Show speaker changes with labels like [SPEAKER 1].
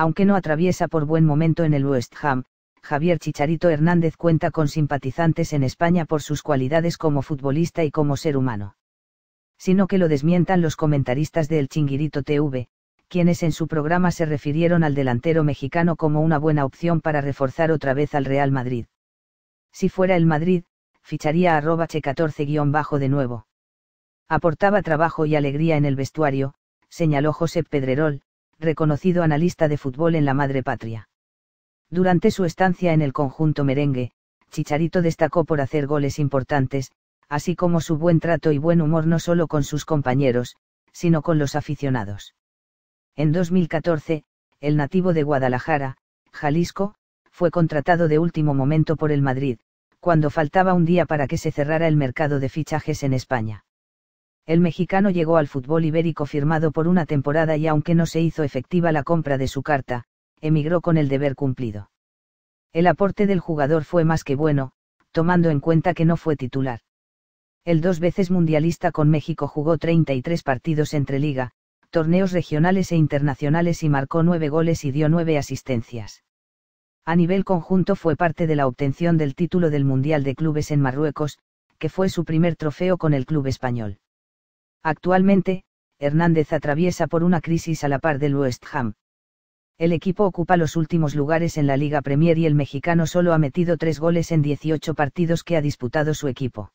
[SPEAKER 1] aunque no atraviesa por buen momento en el West Ham, Javier Chicharito Hernández cuenta con simpatizantes en España por sus cualidades como futbolista y como ser humano. Sino que lo desmientan los comentaristas de El Chinguirito TV, quienes en su programa se refirieron al delantero mexicano como una buena opción para reforzar otra vez al Real Madrid. Si fuera el Madrid, ficharía arroba Robache 14- de nuevo. Aportaba trabajo y alegría en el vestuario, señaló José Pedrerol, reconocido analista de fútbol en la madre patria. Durante su estancia en el conjunto merengue, Chicharito destacó por hacer goles importantes, así como su buen trato y buen humor no solo con sus compañeros, sino con los aficionados. En 2014, el nativo de Guadalajara, Jalisco, fue contratado de último momento por el Madrid, cuando faltaba un día para que se cerrara el mercado de fichajes en España el mexicano llegó al fútbol ibérico firmado por una temporada y aunque no se hizo efectiva la compra de su carta, emigró con el deber cumplido. El aporte del jugador fue más que bueno, tomando en cuenta que no fue titular. El dos veces mundialista con México jugó 33 partidos entre liga, torneos regionales e internacionales y marcó nueve goles y dio nueve asistencias. A nivel conjunto fue parte de la obtención del título del Mundial de Clubes en Marruecos, que fue su primer trofeo con el club español. Actualmente, Hernández atraviesa por una crisis a la par del West Ham. El equipo ocupa los últimos lugares en la Liga Premier y el mexicano solo ha metido tres goles en 18 partidos que ha disputado su equipo.